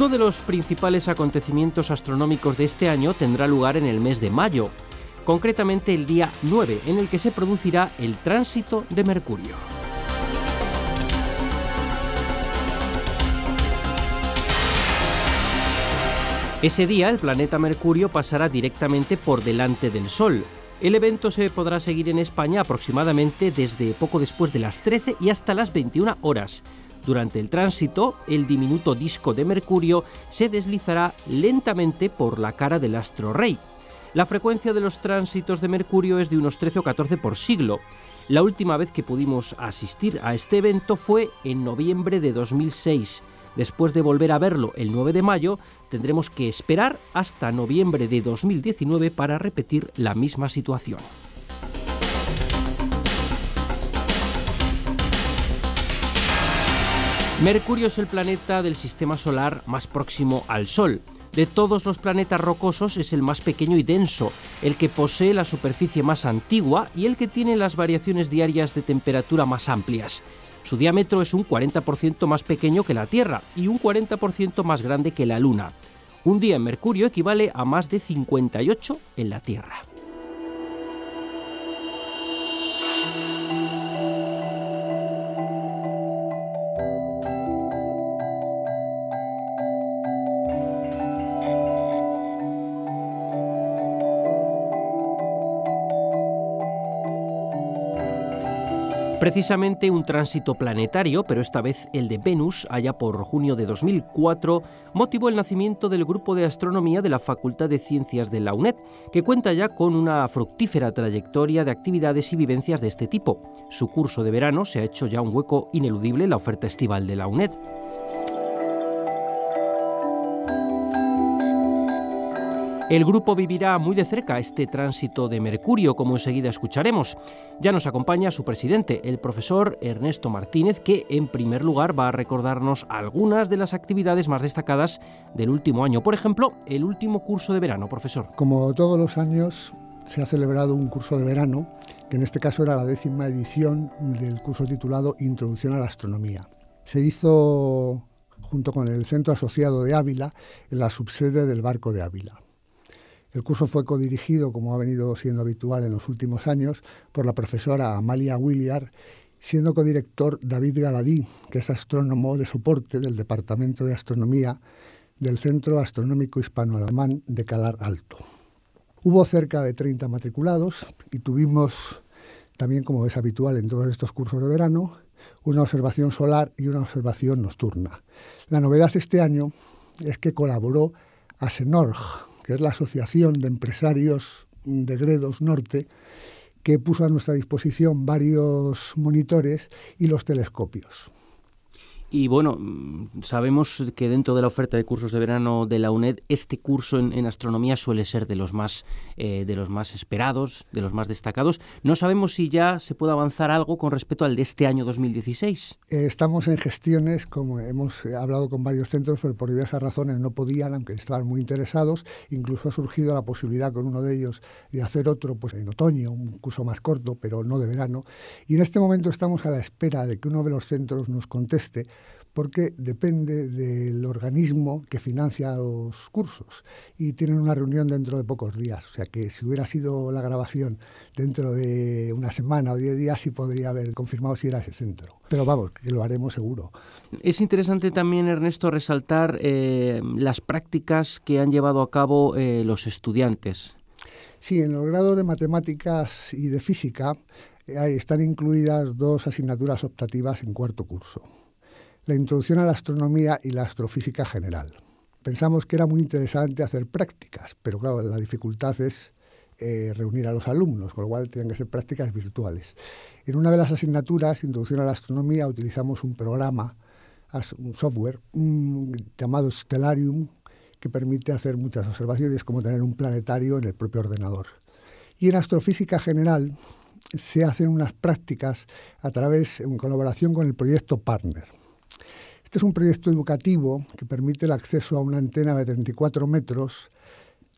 Uno de los principales acontecimientos astronómicos de este año tendrá lugar en el mes de mayo, concretamente el día 9, en el que se producirá el tránsito de Mercurio. Ese día el planeta Mercurio pasará directamente por delante del Sol. El evento se podrá seguir en España aproximadamente desde poco después de las 13 y hasta las 21 horas, durante el tránsito, el diminuto disco de Mercurio se deslizará lentamente por la cara del astro rey. La frecuencia de los tránsitos de Mercurio es de unos 13 o 14 por siglo. La última vez que pudimos asistir a este evento fue en noviembre de 2006. Después de volver a verlo el 9 de mayo, tendremos que esperar hasta noviembre de 2019 para repetir la misma situación. Mercurio es el planeta del sistema solar más próximo al Sol. De todos los planetas rocosos es el más pequeño y denso, el que posee la superficie más antigua y el que tiene las variaciones diarias de temperatura más amplias. Su diámetro es un 40% más pequeño que la Tierra y un 40% más grande que la Luna. Un día en Mercurio equivale a más de 58 en la Tierra. Precisamente un tránsito planetario, pero esta vez el de Venus, allá por junio de 2004, motivó el nacimiento del grupo de astronomía de la Facultad de Ciencias de la UNED, que cuenta ya con una fructífera trayectoria de actividades y vivencias de este tipo. Su curso de verano se ha hecho ya un hueco ineludible en la oferta estival de la UNED. El grupo vivirá muy de cerca este tránsito de Mercurio, como enseguida escucharemos. Ya nos acompaña su presidente, el profesor Ernesto Martínez, que en primer lugar va a recordarnos algunas de las actividades más destacadas del último año. Por ejemplo, el último curso de verano, profesor. Como todos los años, se ha celebrado un curso de verano, que en este caso era la décima edición del curso titulado Introducción a la Astronomía. Se hizo junto con el Centro Asociado de Ávila en la subsede del Barco de Ávila. El curso fue codirigido, como ha venido siendo habitual en los últimos años, por la profesora Amalia Williard, siendo codirector David Galadí, que es astrónomo de soporte del Departamento de Astronomía del Centro Astronómico Hispano-Alemán de Calar Alto. Hubo cerca de 30 matriculados y tuvimos, también como es habitual en todos estos cursos de verano, una observación solar y una observación nocturna. La novedad este año es que colaboró SENORG, que es la Asociación de Empresarios de Gredos Norte, que puso a nuestra disposición varios monitores y los telescopios. Y bueno, mm, sabemos que dentro de la oferta de cursos de verano de la UNED, este curso en, astronomía suele ser de los más eh, de los más esperados, de los más destacados. No sabemos si ya se puede avanzar algo con respecto al de este año 2016. Eh, estamos en gestiones, como hemos hablado con varios centros, pero por diversas razones no podían, aunque estaban muy interesados. Incluso ha surgido la posibilidad con uno de ellos de hacer otro, pues en otoño, un curso más corto, pero no de verano. Y en este momento estamos a la espera de que uno de los centros nos conteste porque depende del organismo que financia los cursos y tienen una reunión dentro de pocos días. O sea que si hubiera sido la grabación dentro de una semana o diez días, sí podría haber confirmado si era ese centro. Pero vamos, que lo haremos seguro. Es interesante también, Ernesto, resaltar eh, las prácticas que han llevado a cabo eh, los estudiantes. Sí, en los grados de matemáticas y de física eh, están incluidas dos asignaturas optativas en cuarto curso la introducción a la astronomía y la astrofísica general. Pensamos que era muy interesante hacer prácticas, pero claro, la dificultad es eh, reunir a los alumnos, con lo cual tienen que ser prácticas virtuales. En una de las asignaturas, Introducción a la Astronomía, utilizamos un programa, un software llamado Stellarium, que permite hacer muchas observaciones, como tener un planetario en el propio ordenador. Y en astrofísica general se hacen unas prácticas a través, en colaboración con el proyecto Partner. Este es un proyecto educativo que permite el acceso a una antena de 34 metros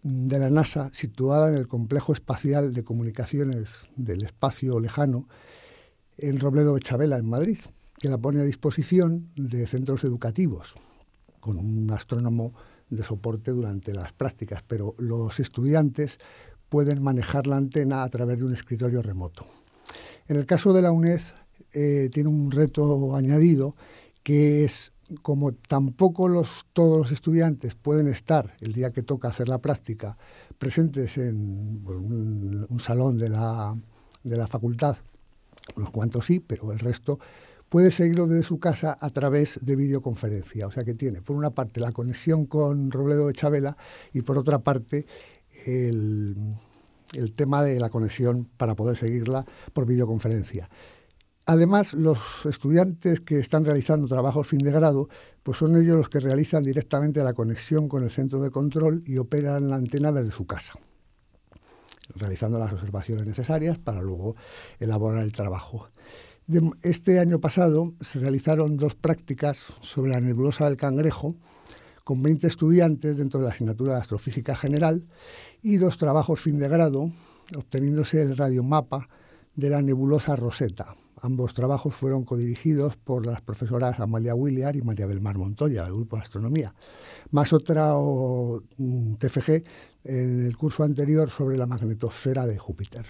de la NASA situada en el Complejo Espacial de Comunicaciones del Espacio Lejano en Robledo de Chabela, en Madrid, que la pone a disposición de centros educativos con un astrónomo de soporte durante las prácticas, pero los estudiantes pueden manejar la antena a través de un escritorio remoto. En el caso de la UNED eh, tiene un reto añadido que es como tampoco los, todos los estudiantes pueden estar el día que toca hacer la práctica presentes en pues, un, salón de la, facultad, unos cuantos sí, pero el resto puede seguirlo desde su casa a través de videoconferencia. O sea que tiene, por una parte, la conexión con Robledo de Chabela y por otra parte, el tema de la conexión para poder seguirla por videoconferencia. Además, los estudiantes que están realizando trabajos fin de grado, pues son ellos los que realizan directamente la conexión con el centro de control y operan la antena desde su casa, realizando las observaciones necesarias para luego elaborar el trabajo. este año pasado se realizaron dos prácticas sobre la nebulosa del cangrejo con 20 estudiantes dentro de la asignatura de astrofísica general y dos trabajos fin de grado, obteniéndose el radiomapa de la nebulosa Rosetta Ambos trabajos fueron codirigidos por las profesoras Amalia Williard y María Belmar Montoya, del grupo de Astronomía, más otra mm, TFG en el curso anterior sobre la magnetosfera de Júpiter.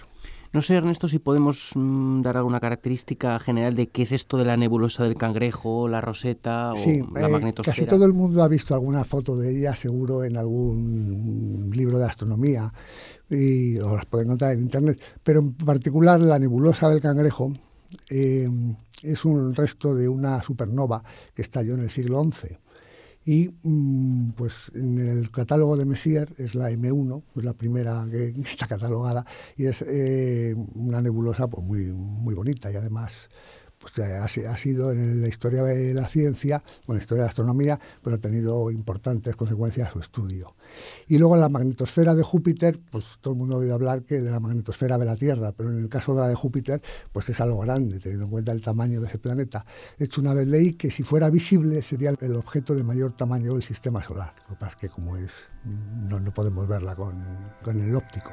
No sé, Ernesto, si podemos mm, dar alguna característica general de qué es esto de la nebulosa del cangrejo, la roseta o la magnetosfera. Eh, magnetosfera. Casi todo el mundo ha visto alguna foto de ella, seguro, en algún mm, libro de astronomía, y, o las puede encontrar en internet. Pero en particular, la nebulosa del cangrejo Em, es un resto de una supernova que estalló en el siglo XI. Y mm, pues en el catálogo de Messier es la M1, es pues, la primera que está catalogada, y es eh, una nebulosa pues, muy, muy bonita y además pues eh, ha, sido en la historia de la ciencia, en la historia de la astronomía, pero ha tenido importantes consecuencias su estudio. Y luego la magnetosfera de Júpiter, pues todo el mundo ha oído hablar que de la magnetosfera de la Tierra, pero en el caso de la de Júpiter, pues es algo grande, teniendo en cuenta el tamaño de ese planeta. De hecho, una vez leí que si fuera visible sería el objeto de mayor tamaño del sistema solar. Lo que pasa es que como es, no, no podemos verla con, con el óptico.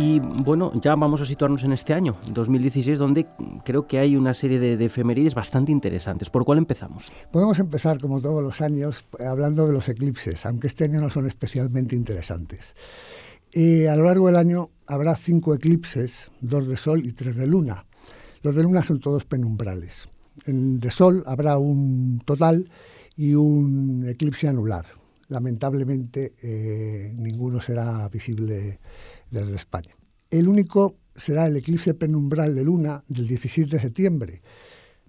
Y bueno, ya vamos a situarnos en este año, 2016, donde creo que hay una serie de, efemerides bastante interesantes. ¿Por cuál empezamos? Podemos empezar, como todos los años, hablando de los eclipses, aunque este año no son especialmente interesantes. Eh, a lo largo del año habrá cinco eclipses, dos de sol y tres de luna. Los de luna son todos penumbrales. En de sol habrá un total y un eclipse anular. Lamentablemente eh, ninguno será visible desde España. El único será el eclipse penumbral de luna del 17 de septiembre.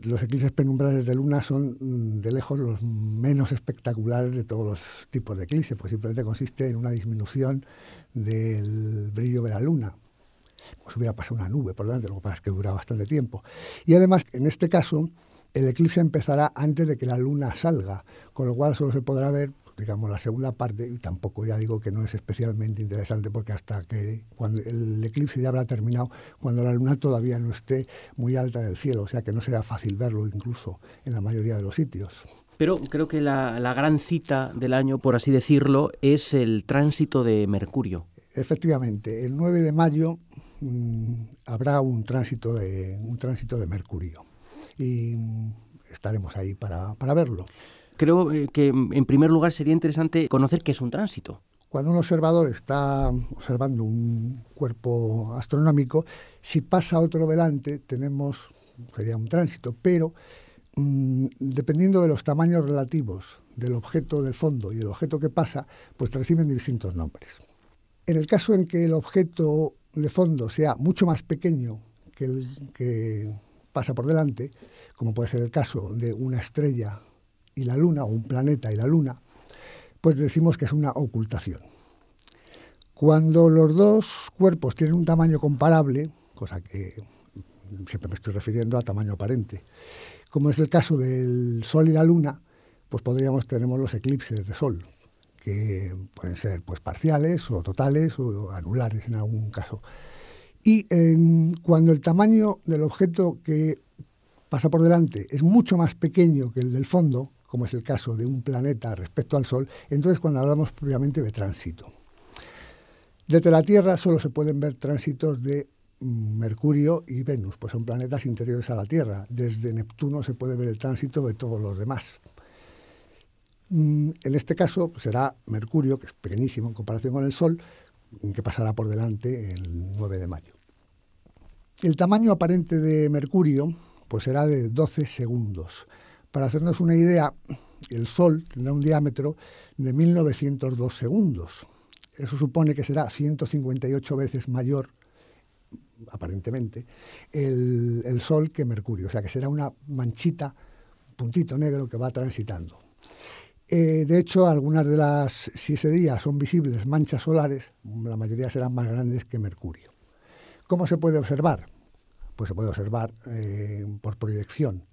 Los eclipses penumbrales de luna son mm, de lejos los menos espectaculares de todos los tipos de eclipses, pues simplemente consiste en una disminución del brillo de la luna, como si hubiera pasado una nube por delante, lo que pasa es que dura bastante tiempo. Y además, en este caso, el eclipse empezará antes de que la luna salga, con lo cual solo se podrá ver digamos, la segunda parte, y tampoco ya digo que no es especialmente interesante porque hasta que cuando el eclipse ya habrá terminado, cuando la luna todavía no esté muy alta del cielo, o sea que no será fácil verlo incluso en la mayoría de los sitios. Pero creo que la, gran cita del año, por así decirlo, es el tránsito de Mercurio. Efectivamente, el 9 de mayo mm, habrá un tránsito de, un tránsito de Mercurio y mm, estaremos ahí para verlo creo eh, que mm, en primer lugar sería interesante conocer qué es un tránsito. Cuando un observador está observando un cuerpo astronómico, si pasa otro delante, tenemos, sería un tránsito, pero mm, dependiendo de los tamaños relativos del objeto del fondo y el objeto que pasa, pues reciben distintos nombres. En el caso en que el objeto de fondo sea mucho más pequeño que el que pasa por delante, como puede ser el caso de una estrella y la Luna, o un planeta y la Luna, pues decimos que es una ocultación. Cuando los dos cuerpos tienen un tamaño comparable, cosa que siempre me estoy refiriendo a tamaño aparente, como es el caso del Sol y la Luna, pues podríamos tener los eclipses de Sol, que pueden ser pues parciales o totales o anulares en algún caso. Y cuando el tamaño del objeto que pasa por delante es mucho más pequeño que el del fondo, como es el caso de un planeta respecto al Sol, entonces cuando hablamos propiamente de tránsito. Desde la Tierra solo se pueden ver tránsitos de mm, Mercurio y Venus, pues son planetas interiores a la Tierra. Desde Neptuno se puede ver el tránsito de todos los demás. Mm, en este caso pues, será Mercurio, que es pequeñísimo en comparación con el Sol, mm, que pasará por delante el 9 de mayo. El tamaño aparente de Mercurio pues será de 12 segundos. Para hacernos una idea, el Sol tendrá un diámetro de 1902 segundos. Eso supone que será 158 veces mayor, aparentemente, el, Sol que Mercurio. O sea que será una manchita, puntito negro que va transitando. Eh, de hecho, algunas de las, si ese día son visibles manchas solares, la mayoría serán más grandes que Mercurio. ¿Cómo se puede observar? Pues se puede observar eh, por proyección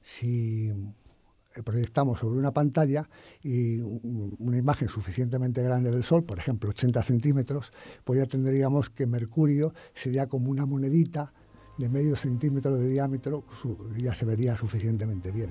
si eh, proyectamos sobre una pantalla y una imagen suficientemente grande del Sol, por ejemplo 80 centímetros, pues ya tendríamos que Mercurio sería como una monedita de medio centímetro de diámetro, ya se vería suficientemente bien.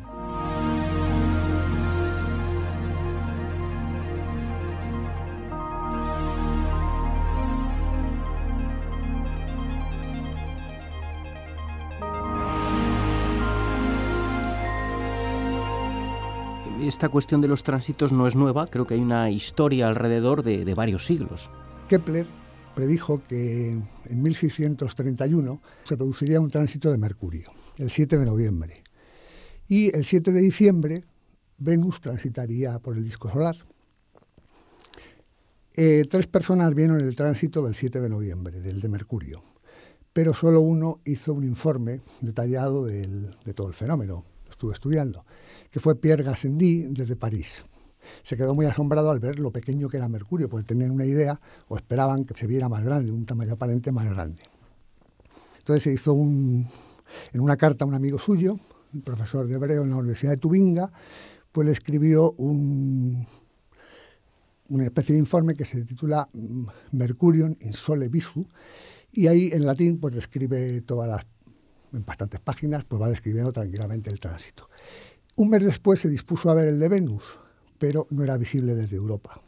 esta cuestión de los tránsitos no es nueva, creo que hay una historia alrededor de, varios siglos. Kepler predijo que en 1631 se produciría un tránsito de Mercurio, el 7 de noviembre. Y el 7 de diciembre Venus transitaría por el disco solar. Eh, tres personas vieron el tránsito del 7 de noviembre, del de Mercurio, pero solo uno hizo un informe detallado de todo el fenómeno. estuve estudiando que fue Pierre Gassendi desde París. Se quedó muy asombrado al ver lo pequeño que era Mercurio, porque tenían una idea o esperaban que se viera más grande, un tamaño aparente más grande. Entonces se hizo un, en una carta a un amigo suyo, un profesor de hebreo en la Universidad de Tubinga, pues le escribió un, una especie de informe que se titula mm, Mercurion in Sole Visu, y ahí en latín pues describe todas las, en bastantes páginas, pues va describiendo tranquilamente el tránsito. Un mes después se dispuso a ver el de Venus, pero no era visible desde Europa.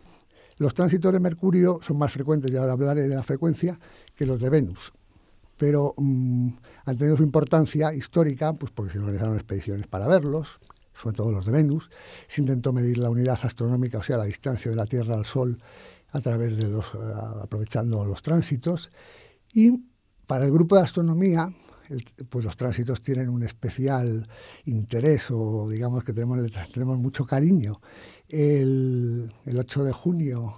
Los tránsitos de Mercurio son más frecuentes, y ahora hablaré de la frecuencia, que los de Venus, pero mm, han tenido su importancia histórica, pues porque se organizaron expediciones para verlos, sobre todo los de Venus. Se intentó medir la unidad astronómica, o sea, la distancia de la Tierra al Sol, a través de los, eh, aprovechando los tránsitos. Y para el grupo de astronomía pues los tránsitos tienen un especial interés o digamos que tenemos, mucho cariño. El, 8 de junio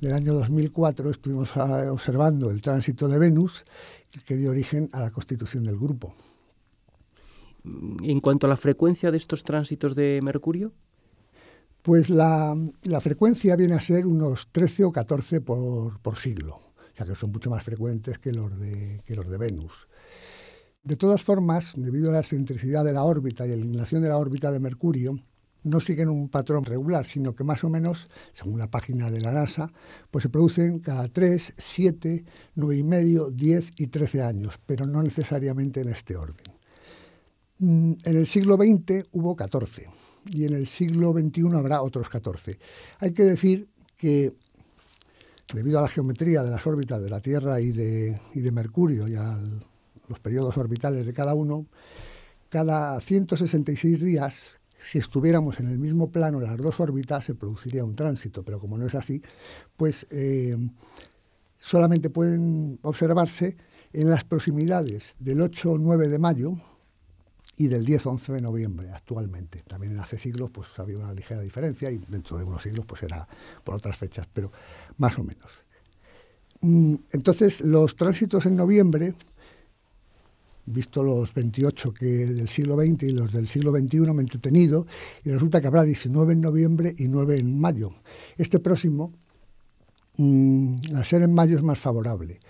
del año 2004 estuvimos ah, observando el tránsito de Venus que dio origen a la constitución del grupo. Mm, en cuanto a la frecuencia de estos tránsitos de Mercurio, pues la, frecuencia viene a ser unos 13 o 14 por, siglo, o sea que son mucho más frecuentes que los de, que los de Venus. De todas formas, debido a la excentricidad de la órbita y la inclinación de la órbita de Mercurio, no siguen un patrón regular, sino que más o menos, según la página de la NASA, pues se producen cada 3, 7, 9 y medio, 10 y 13 años, pero no necesariamente en este orden. Mm, en el siglo XX hubo 14 y en el siglo XXI habrá otros 14. Hay que decir que debido a la geometría de las órbitas de la Tierra y de, y de Mercurio y al los periodos orbitales de cada uno, cada 166 días, si estuviéramos en el mismo plano las dos órbitas, se produciría un tránsito, pero como no es así, pues eh, solamente pueden observarse en las proximidades del 8 o 9 de mayo y del 10-11 o de noviembre actualmente. También hace siglos pues había una ligera diferencia y dentro de unos siglos pues era por otras fechas, pero más o menos. Mm, entonces los tránsitos en noviembre visto los 28 que del siglo XX y los del siglo XXI me he entretenido y resulta que habrá 19 en noviembre y 9 en mayo. Este próximo, mm, al ser en mayo, es más favorable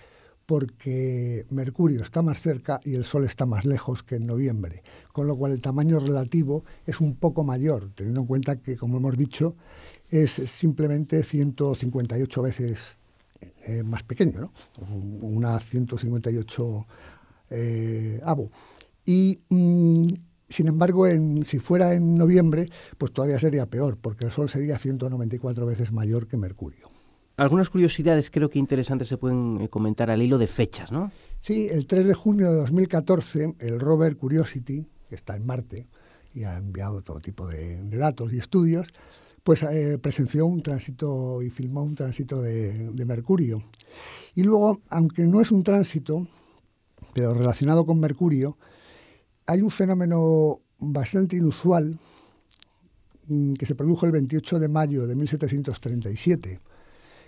porque Mercurio está más cerca y el Sol está más lejos que en noviembre, con lo cual el tamaño relativo es un poco mayor, teniendo en cuenta que, como hemos dicho, es simplemente 158 veces eh, más pequeño, ¿no? 158 eh, Y mm, sin embargo, en, si fuera en noviembre, pues todavía sería peor, porque el Sol sería 194 veces mayor que Mercurio. Algunas curiosidades creo que interesantes se pueden eh, comentar al hilo de fechas, ¿no? Sí, el 3 de junio de 2014, el rover Curiosity, que está en Marte y ha enviado todo tipo de, datos y estudios, pues eh, presenció un tránsito y filmó un tránsito de, de Mercurio. Y luego, aunque no es un tránsito, pero relacionado con Mercurio, hay un fenómeno bastante inusual mm, que se produjo el 28 de mayo de 1737,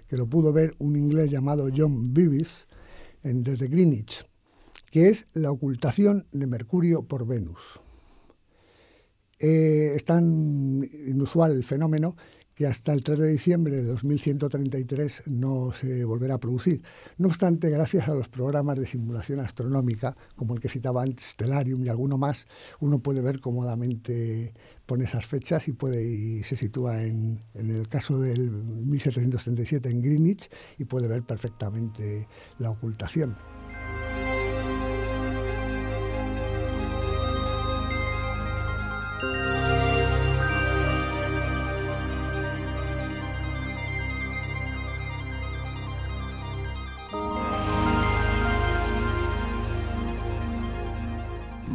que lo pudo ver un inglés llamado John Bevis desde Greenwich, que es la ocultación de Mercurio por Venus. Eh, es tan inusual el fenómeno ...y hasta el 3 de diciembre de 2133 no se volverá a producir. No obstante, gracias a los programas de simulación astronómica, como el que citaba antes, Stellarium y alguno más, uno puede ver cómodamente pone esas fechas y puede y se sitúa en, en el caso del 1737 en Greenwich y puede ver perfectamente la ocultación.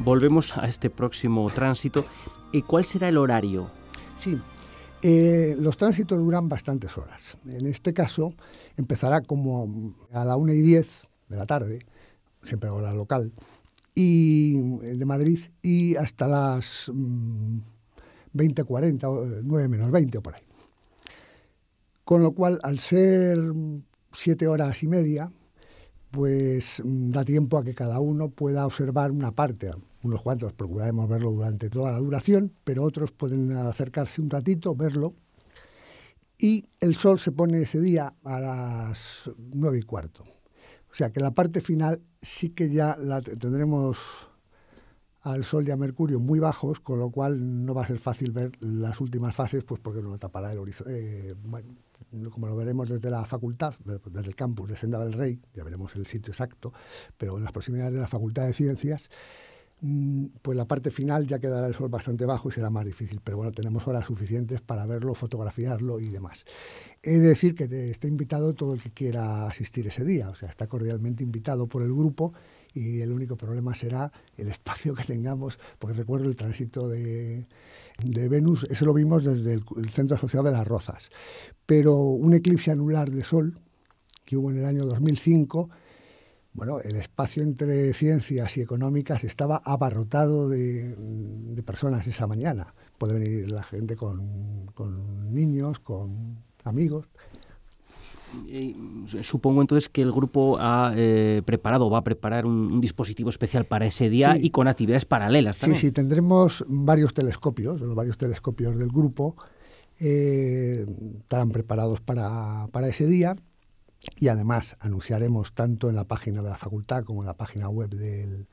volvemos a este próximo tránsito. ¿Y cuál será el horario? Sí, eh, los tránsitos duran bastantes horas. En este caso, empezará como a la 1 y 10 de la tarde, siempre hora local, y, eh, de Madrid, y hasta las 20.40, mm, 9 menos 20 o por ahí. Con lo cual, al ser 7 mm, horas y media, pues mm, da tiempo a que cada uno pueda observar una parte, unos cuantos procuraremos verlo durante toda la duración, pero otros pueden acercarse un ratito, verlo. Y el sol se pone ese día a las nueve y cuarto. O sea que la parte final sí que ya la tendremos al Sol y a Mercurio muy bajos, con lo cual no va a ser fácil ver las últimas fases, pues porque no tapará el horizonte. Eh, como lo veremos desde la facultad, desde el campus de Senda del Rey, ya veremos el sitio exacto, pero en las proximidades de la Facultad de Ciencias, Mm, pues la parte final ya quedará el sol bastante bajo y será más difícil, pero bueno, tenemos horas suficientes para verlo, fotografiarlo y demás. He de decir que está invitado todo el que quiera asistir ese día, o sea, está cordialmente invitado por el grupo y el único problema será el espacio que tengamos, porque recuerdo el tránsito de, Venus, eso lo vimos desde el, el Centro Asociado de las Rozas, pero un eclipse anular de sol que hubo en el año 2005, bueno, el espacio entre ciencias y económicas estaba abarrotado de, personas esa mañana. Puede venir la gente con, niños, con amigos. Eh, supongo entonces que el grupo ha eh, preparado o va a preparar un, dispositivo especial para ese día y con actividades paralelas también. Sí, sí, tendremos varios telescopios, los varios telescopios del grupo, eh, estarán preparados para ese día y además anunciaremos tanto en la página de la facultad como en la página web de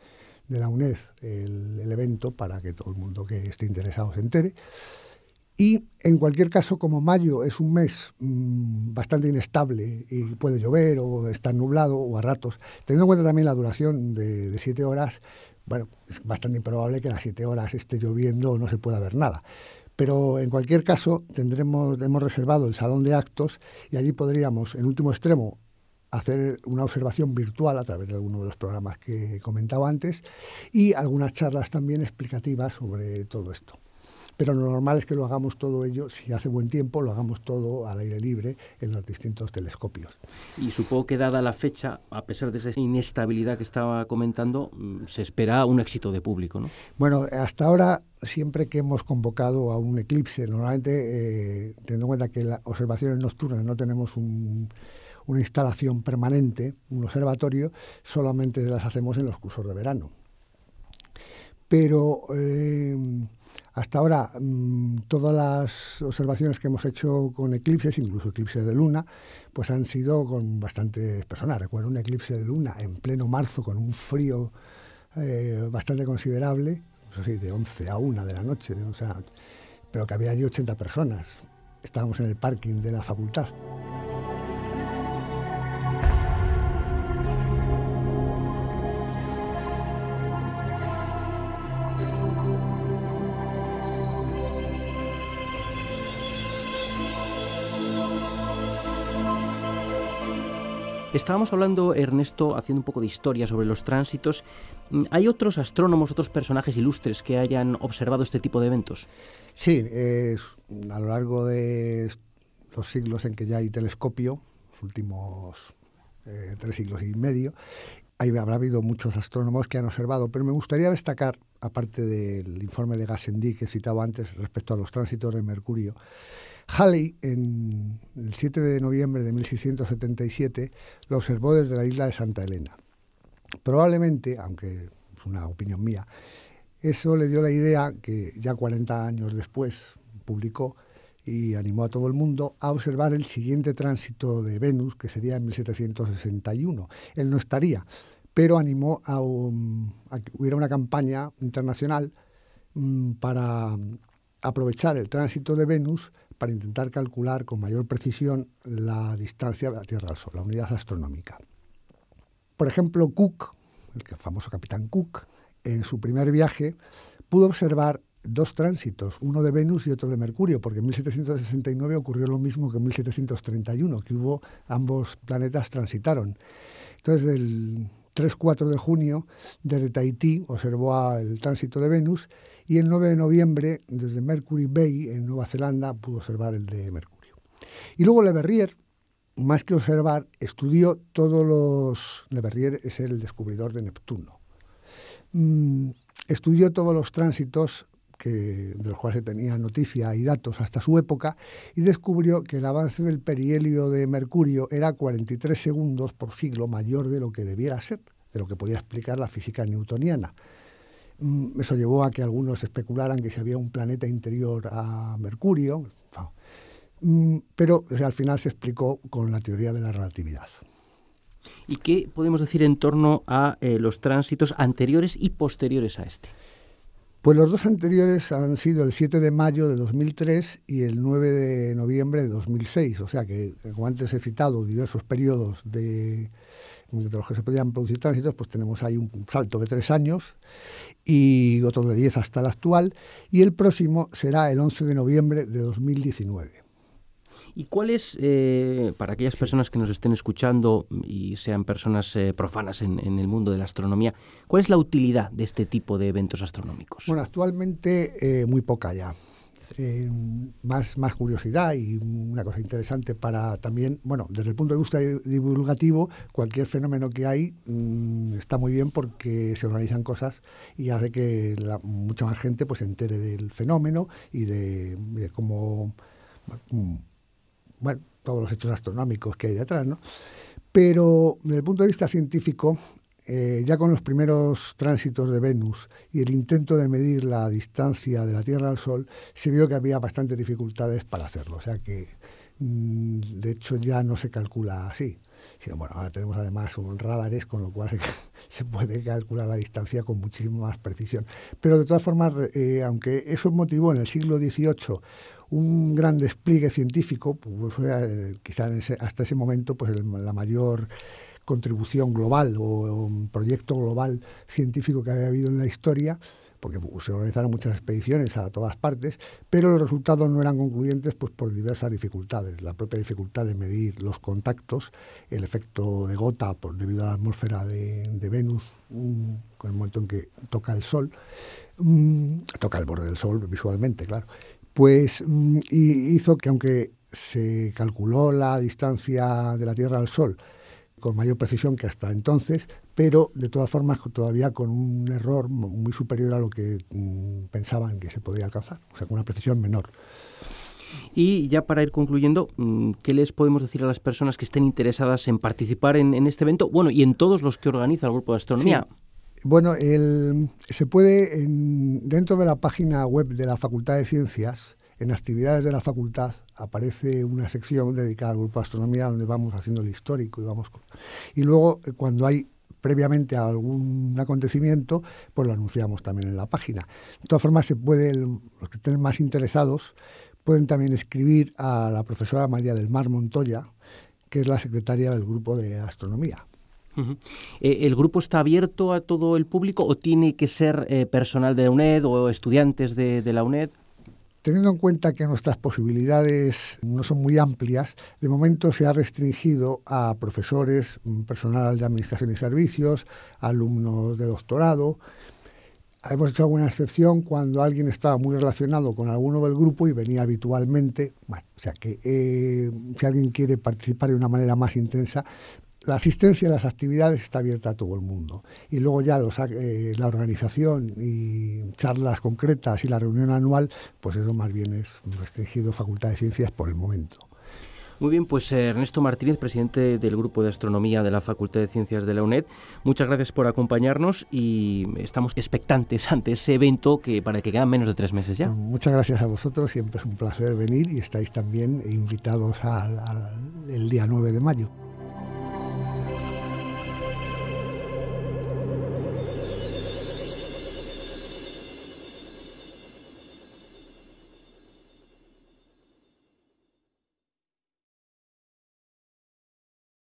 la UNED el, evento para que todo el mundo que esté interesado se entere. Y en cualquier caso, como mayo es un mes mm, bastante inestable y puede llover o estar nublado o a ratos, teniendo en cuenta también la duración de, siete horas, bueno, es bastante improbable que a las siete horas esté lloviendo o no se pueda ver nada. Pero en cualquier caso, tendremos, hemos reservado el salón de actos y allí podríamos, en último extremo, hacer una observación virtual a través de alguno de los programas que comentaba antes y algunas charlas también explicativas sobre todo esto. Pero lo normal es que lo hagamos todo ello, si hace buen tiempo, lo hagamos todo al aire libre en los distintos telescopios. Y supongo que dada la fecha, a pesar de esa inestabilidad que estaba comentando, mm, se espera un éxito de público, ¿no? Bueno, hasta ahora siempre que hemos convocado a un eclipse, normalmente eh, teniendo en cuenta que las observaciones nocturnas no tenemos una instalación permanente, un observatorio, solamente las hacemos en los cursos de verano. Pero eh, hasta ahora, mm, todas las observaciones que hemos hecho con eclipses, incluso eclipses de luna, pues han sido con bastantes personas. Recuerdo un eclipse de luna en pleno marzo con un frío eh, bastante considerable, de 11 a 1 de la noche, pero que había allí 80 personas. Estábamos en el parking de la facultad. Estábamos hablando, Ernesto, haciendo un poco de historia sobre los tránsitos. Mm, ¿Hay otros astrónomos, otros personajes ilustres que hayan observado este tipo de eventos? Sí, a lo largo de los siglos en que ya hay telescopio, los últimos eh, tres siglos y medio, ahí habrá habido muchos astrónomos que han observado, pero me gustaría destacar, aparte del informe de Gassendi que he citado antes respecto a los tránsitos de Mercurio, Halley, en el 7 de noviembre de 1677, lo observó desde la isla de Santa Elena. Probablemente, aunque es una opinión mía, eso le dio la idea que ya 40 años después publicó y animó a todo el mundo a observar el siguiente tránsito de Venus, que sería en 1761. Él no estaría, pero animó a, que hubiera una campaña internacional mm, para aprovechar el tránsito de Venus para intentar calcular con mayor precisión la distancia de la Tierra al Sol, la unidad astronómica. Por ejemplo, Cook, el famoso capitán Cook, en su primer viaje pudo observar dos tránsitos, uno de Venus y otro de Mercurio, porque en 1769 ocurrió lo mismo que en 1731, que hubo ambos planetas transitaron. Entonces, el 3-4 de junio, desde Tahití observó el tránsito de Venus y el 9 de noviembre desde Mercury Bay en Nueva Zelanda pudo observar el de Mercurio. Y luego Le Verrier, más que observar, estudió todos los... Le Verrier es el descubridor de Neptuno. Mm, estudió todos los tránsitos que, de los cuales se tenía noticia y datos hasta su época, y descubrió que el avance del perihelio de Mercurio era 43 segundos por siglo mayor de lo que debiera ser, de lo que podía explicar la física newtoniana. Mm, eso llevó a que algunos especularan que si había un planeta interior a Mercurio, mm, pero al final se explicó con la teoría de la relatividad. ¿Y qué podemos decir en torno a eh, los tránsitos anteriores y posteriores a este? Pues los dos anteriores han sido el 7 de mayo de 2003 y el 9 de noviembre de 2006, o sea que, como antes he citado, diversos periodos de, de los que se podían producir tránsitos, pues tenemos ahí un salto de tres años y otro de diez hasta el actual, y el próximo será el 11 de noviembre de 2019. ¿Y cuál es, eh, para aquellas personas que nos estén escuchando y sean personas eh, profanas en, el mundo de la astronomía, cuál es la utilidad de este tipo de eventos astronómicos? Bueno, actualmente eh, muy poca ya. Eh, más, más curiosidad y una cosa interesante para también, bueno, desde el punto de vista divulgativo, cualquier fenómeno que hay mm, está muy bien porque se organizan cosas y hace que la, mucha más gente pues se entere del fenómeno y de cómo, mm, bueno, todos los hechos astronómicos que hay detrás, ¿no? Pero desde el punto de vista científico, eh, ya con los primeros tránsitos de Venus y el intento de medir la distancia de la Tierra al Sol, se vio que había bastantes dificultades para hacerlo. O sea que, mm, de hecho, ya no se calcula así. Sino, bueno, ahora tenemos además un radares, con lo cual se, puede calcular la distancia con muchísima más precisión. Pero de todas formas, eh, aunque eso motivó en el siglo XVIII un gran despliegue científico, pues eh, quizás hasta ese momento pues la mayor contribución global o, un proyecto global científico que había habido en la historia, porque se organizaron muchas expediciones a todas partes, pero los resultados no eran concluyentes pues, por diversas dificultades. La propia dificultad de medir los contactos, el efecto de gota por, pues, debido a la atmósfera de, de Venus, mm, con el momento en que toca el Sol, mm, toca el borde del Sol visualmente, claro, pues mm, y hizo que aunque se calculó la distancia de la Tierra al Sol, con mayor precisión que hasta entonces, pero de todas formas todavía con un error muy superior a lo que mm, pensaban que se podía alcanzar, o sea, con una precisión menor. Y ya para ir concluyendo, mm, ¿qué les podemos decir a las personas que estén interesadas en participar en, este evento? Bueno, y en todos los que organiza el Grupo de Astronomía. Bueno, se puede, dentro de la página web de la Facultad de Ciencias, en actividades de la facultad aparece una sección dedicada al grupo de astronomía donde vamos haciendo el histórico y vamos y luego eh, cuando hay previamente algún acontecimiento, pues lo anunciamos también en la página. De todas formas, se puede, los que estén más interesados pueden también escribir a la profesora María del Mar Montoya, que es la secretaria del grupo de astronomía. Eh, ¿El grupo está abierto a todo el público o tiene que ser eh, personal de la UNED o estudiantes de la UNED? Teniendo en cuenta que nuestras posibilidades no son muy amplias, de momento se ha restringido a profesores, mm, personal de administración y servicios, alumnos de doctorado. Hemos hecho alguna excepción cuando alguien estaba muy relacionado con alguno del grupo y venía habitualmente. Bueno, o sea que eh, si alguien quiere participar de una manera más intensa, la asistencia a las actividades está abierta a todo el mundo. Y luego ya eh, la organización y charlas concretas y la reunión anual, pues eso más bien es restringido Facultad de Ciencias por el momento. Muy bien, pues eh, Ernesto Martínez, presidente del Grupo de Astronomía de la Facultad de Ciencias de la UNED, muchas gracias por acompañarnos y estamos expectantes ante ese evento que para que quedan menos de tres meses ya. Muchas gracias a vosotros, siempre es un placer venir y estáis también invitados al, el día 9 de mayo.